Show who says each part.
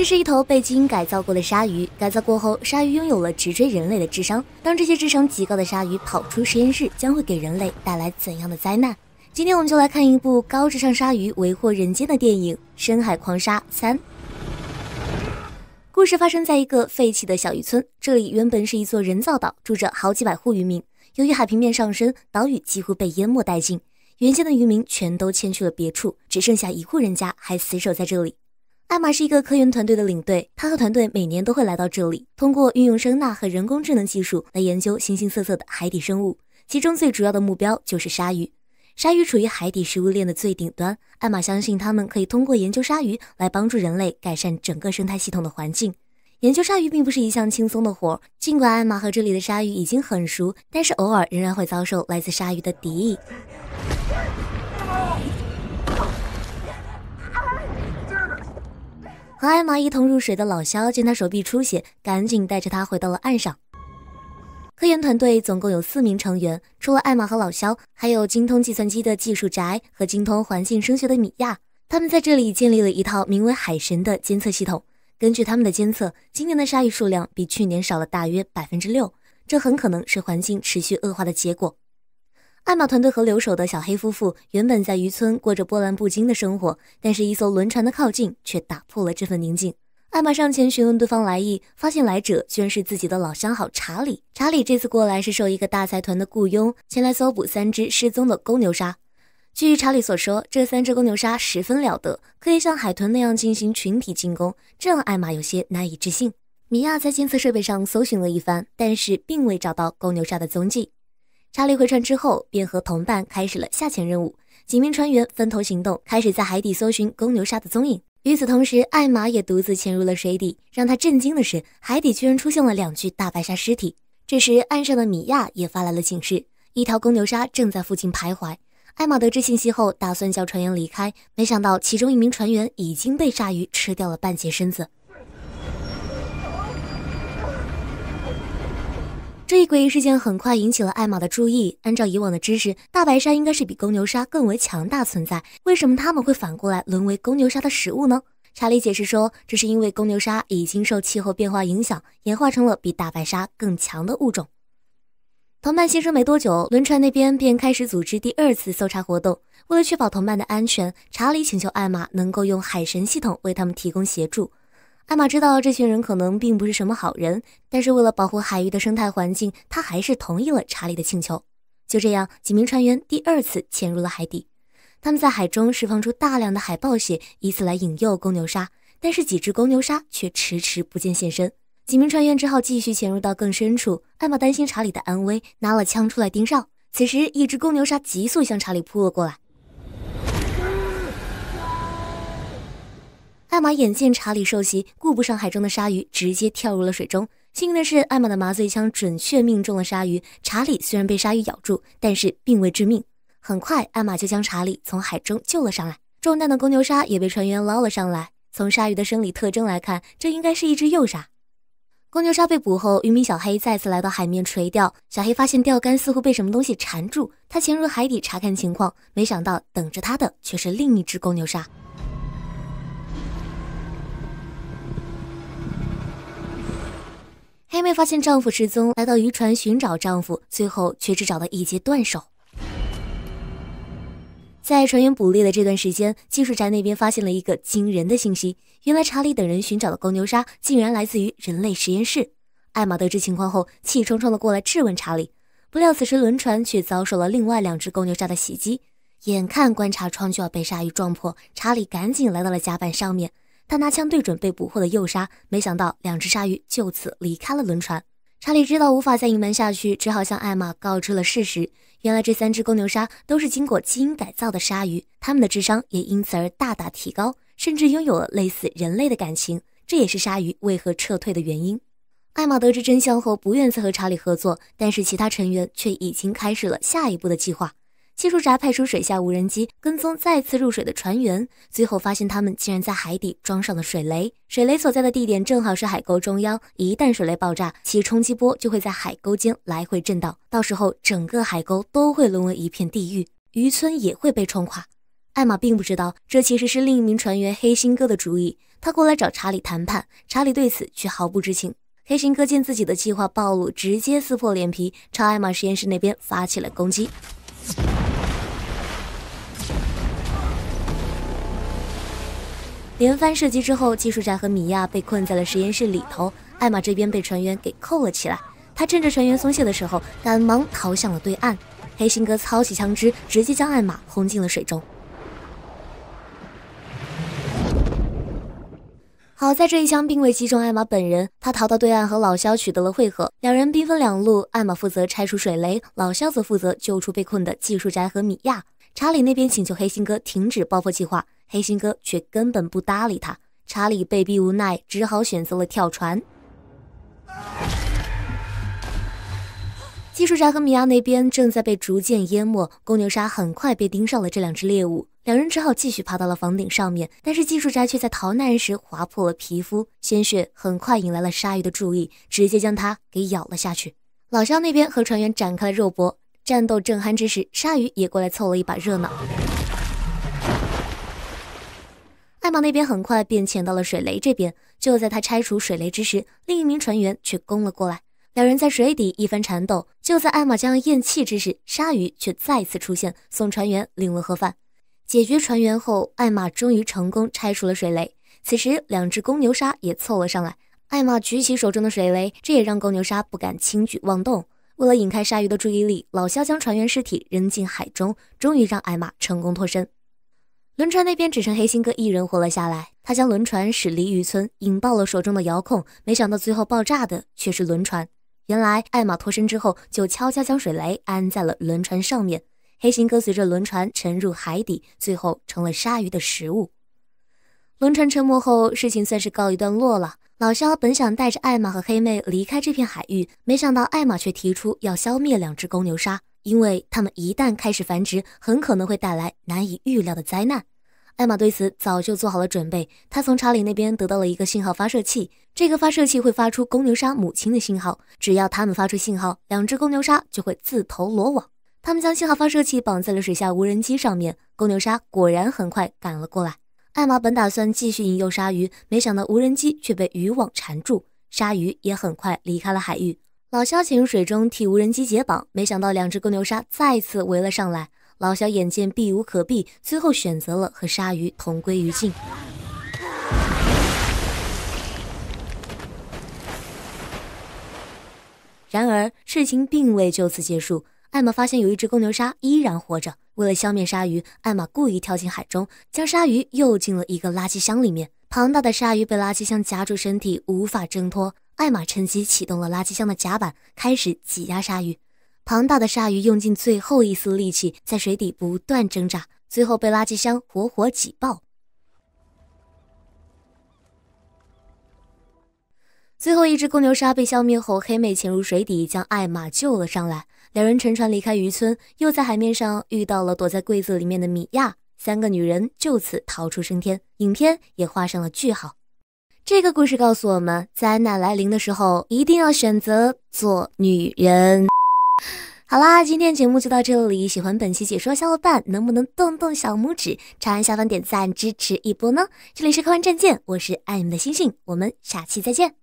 Speaker 1: 这是一头被基因改造过的鲨鱼。改造过后，鲨鱼拥有了直追人类的智商。当这些智商极高的鲨鱼跑出实验室，将会给人类带来怎样的灾难？今天我们就来看一部高智商鲨鱼为祸人间的电影《深海狂鲨三》。故事发生在一个废弃的小渔村，这里原本是一座人造岛，住着好几百户渔民。由于海平面上升，岛屿几乎被淹没殆尽，原先的渔民全都迁去了别处，只剩下一户人家还死守在这里。艾玛是一个科研团队的领队，他和团队每年都会来到这里，通过运用声呐和人工智能技术来研究形形色色的海底生物，其中最主要的目标就是鲨鱼。鲨鱼处于海底食物链的最顶端，艾玛相信他们可以通过研究鲨鱼来帮助人类改善整个生态系统的环境。研究鲨鱼并不是一项轻松的活儿，尽管艾玛和这里的鲨鱼已经很熟，但是偶尔仍然会遭受来自鲨鱼的敌意。和艾玛一同入水的老肖见他手臂出血，赶紧带着他回到了岸上。科研团队总共有四名成员，除了艾玛和老肖，还有精通计算机的技术宅和精通环境声学的米娅。他们在这里建立了一套名为“海神”的监测系统。根据他们的监测，今年的鲨鱼数量比去年少了大约百分之六，这很可能是环境持续恶化的结果。艾玛团队和留守的小黑夫妇原本在渔村过着波澜不惊的生活，但是，一艘轮船的靠近却打破了这份宁静。艾玛上前询问对方来意，发现来者居然是自己的老相好查理。查理这次过来是受一个大财团的雇佣，前来搜捕三只失踪的公牛鲨。据查理所说，这三只公牛鲨十分了得，可以像海豚那样进行群体进攻，这让艾玛有些难以置信。米娅在监测设备上搜寻了一番，但是并未找到公牛鲨的踪迹。查理回船之后，便和同伴开始了下潜任务。几名船员分头行动，开始在海底搜寻公牛鲨的踪影。与此同时，艾玛也独自潜入了水底。让他震惊的是，海底居然出现了两具大白鲨尸体。这时，岸上的米亚也发来了警示：一条公牛鲨正在附近徘徊。艾玛得知信息后，打算叫船员离开，没想到其中一名船员已经被鲨鱼吃掉了半截身子。这一诡异事件很快引起了艾玛的注意。按照以往的知识，大白鲨应该是比公牛鲨更为强大存在，为什么他们会反过来沦为公牛鲨的食物呢？查理解释说，这是因为公牛鲨已经受气候变化影响，演化成了比大白鲨更强的物种。同伴牺牲没多久，轮船那边便开始组织第二次搜查活动。为了确保同伴的安全，查理请求艾玛能够用海神系统为他们提供协助。艾玛知道这群人可能并不是什么好人，但是为了保护海域的生态环境，她还是同意了查理的请求。就这样，几名船员第二次潜入了海底。他们在海中释放出大量的海豹血，以此来引诱公牛鲨。但是几只公牛鲨却迟迟不见现身，几名船员只好继续潜入到更深处。艾玛担心查理的安危，拿了枪出来盯梢。此时，一只公牛鲨急速向查理扑了过来。艾玛眼见查理受袭，顾不上海中的鲨鱼，直接跳入了水中。幸运的是，艾玛的麻醉枪准确命中了鲨鱼。查理虽然被鲨鱼咬住，但是并未致命。很快，艾玛就将查理从海中救了上来。中弹的公牛鲨也被船员捞了上来。从鲨鱼的生理特征来看，这应该是一只幼鲨。公牛鲨被捕后，渔民小黑再次来到海面垂钓。小黑发现钓竿似乎被什么东西缠住，他潜入海底查看情况，没想到等着他的却是另一只公牛鲨。黑妹发现丈夫失踪，来到渔船寻找丈夫，最后却只找到一截断手。在船员捕猎的这段时间，技术宅那边发现了一个惊人的信息：原来查理等人寻找的公牛鲨竟然来自于人类实验室。艾玛得知情况后，气冲冲的过来质问查理，不料此时轮船却遭受了另外两只公牛鲨的袭击，眼看观察窗就要被鲨鱼撞破，查理赶紧来到了甲板上面。他拿枪对准被捕获的幼鲨，没想到两只鲨鱼就此离开了轮船。查理知道无法再隐瞒下去，只好向艾玛告知了事实。原来这三只公牛鲨都是经过基因改造的鲨鱼，它们的智商也因此而大大提高，甚至拥有了类似人类的感情。这也是鲨鱼为何撤退的原因。艾玛得知真相后，不愿再和查理合作，但是其他成员却已经开始了下一步的计划。技术宅派出水下无人机跟踪再次入水的船员，最后发现他们竟然在海底装上了水雷。水雷所在的地点正好是海沟中央，一旦水雷爆炸，其冲击波就会在海沟间来回震荡，到时候整个海沟都会沦为一片地狱，渔村也会被冲垮。艾玛并不知道，这其实是另一名船员黑心哥的主意。他过来找查理谈判，查理对此却毫不知情。黑心哥见自己的计划暴露，直接撕破脸皮，朝艾玛实验室那边发起了攻击。连番射击之后，技术宅和米娅被困在了实验室里头。艾玛这边被船员给扣了起来，他趁着船员松懈的时候，赶忙逃向了对岸。黑心哥操起枪支，直接将艾玛轰进了水中。好在这一枪并未击中艾玛本人，他逃到对岸和老肖取得了汇合，两人兵分两路。艾玛负责拆除水雷，老肖则负责救出被困的技术宅和米娅。查理那边请求黑心哥停止爆破计划，黑心哥却根本不搭理他。查理被逼无奈，只好选择了跳船。技术宅和米娅那边正在被逐渐淹没，公牛鲨很快被盯上了这两只猎物，两人只好继续爬到了房顶上面。但是技术宅却在逃难时划破了皮肤，鲜血很快引来了鲨鱼的注意，直接将它给咬了下去。老肖那边和船员展开了肉搏。战斗正酣之时，鲨鱼也过来凑了一把热闹。艾玛那边很快便潜到了水雷这边。就在他拆除水雷之时，另一名船员却攻了过来。两人在水底一番缠斗，就在艾玛将要咽气之时，鲨鱼却再次出现，送船员领了盒饭。解决船员后，艾玛终于成功拆除了水雷。此时，两只公牛鲨也凑了上来。艾玛举起手中的水雷，这也让公牛鲨不敢轻举妄动。为了引开鲨鱼的注意力，老肖将船员尸体扔进海中，终于让艾玛成功脱身。轮船那边只剩黑心哥一人活了下来，他将轮船驶离渔村，引爆了手中的遥控。没想到最后爆炸的却是轮船。原来艾玛脱身之后，就悄悄将水雷安在了轮船上面。黑心哥随着轮船沉入海底，最后成了鲨鱼的食物。轮船沉没后，事情算是告一段落了。老肖本想带着艾玛和黑妹离开这片海域，没想到艾玛却提出要消灭两只公牛鲨，因为他们一旦开始繁殖，很可能会带来难以预料的灾难。艾玛对此早就做好了准备，她从查理那边得到了一个信号发射器，这个发射器会发出公牛鲨母亲的信号，只要他们发出信号，两只公牛鲨就会自投罗网。他们将信号发射器绑在了水下无人机上面，公牛鲨果然很快赶了过来。艾玛本打算继续引诱鲨鱼，没想到无人机却被渔网缠住，鲨鱼也很快离开了海域。老肖潜入水中替无人机解绑，没想到两只公牛鲨再次围了上来。老肖眼见避无可避，最后选择了和鲨鱼同归于尽。然而，事情并未就此结束。艾玛发现有一只公牛鲨依然活着。为了消灭鲨鱼，艾玛故意跳进海中，将鲨鱼诱进了一个垃圾箱里面。庞大的鲨鱼被垃圾箱夹住身体，无法挣脱。艾玛趁机启动了垃圾箱的甲板，开始挤压鲨鱼。庞大的鲨鱼用尽最后一丝力气，在水底不断挣扎，最后被垃圾箱活活挤爆。最后一只公牛鲨被消灭后，黑妹潜入水底，将艾玛救了上来。两人乘船离开渔村，又在海面上遇到了躲在柜子里面的米娅，三个女人就此逃出升天，影片也画上了句号。这个故事告诉我们，灾难来临的时候，一定要选择做女人。好啦，今天节目就到这里，喜欢本期解说小伙伴，能不能动动小拇指，长按下方点赞支持一波呢？这里是科幻战舰，我是爱你们的星星，我们下期再见。